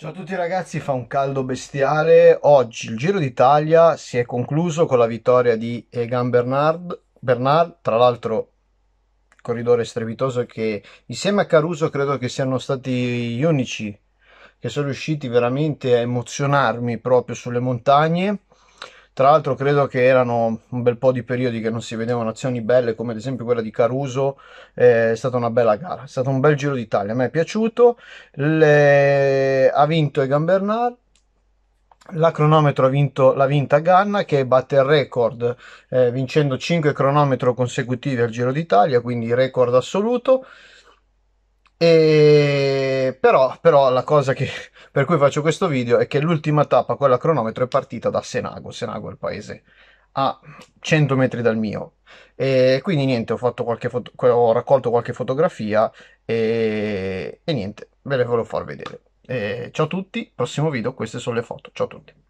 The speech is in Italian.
Ciao a tutti ragazzi, fa un caldo bestiale. Oggi il Giro d'Italia si è concluso con la vittoria di Egan Bernard, Bernard tra l'altro corridore strepitoso che insieme a Caruso credo che siano stati gli unici che sono riusciti veramente a emozionarmi proprio sulle montagne tra l'altro credo che erano un bel po' di periodi che non si vedevano azioni belle come ad esempio quella di Caruso, eh, è stata una bella gara, è stato un bel Giro d'Italia, a me è piaciuto, Le... ha vinto Egan Bernard, la cronometro ha vinto, l'ha vinta Ganna che batte il record eh, vincendo 5 cronometro consecutivi al Giro d'Italia, quindi record assoluto. E però, però la cosa che, per cui faccio questo video è che l'ultima tappa, quella cronometro, è partita da Senago. Senago è il paese a 100 metri dal mio. E quindi niente, ho, fatto qualche foto, ho raccolto qualche fotografia e, e niente, ve le volevo far vedere. E ciao a tutti, prossimo video, queste sono le foto. Ciao a tutti.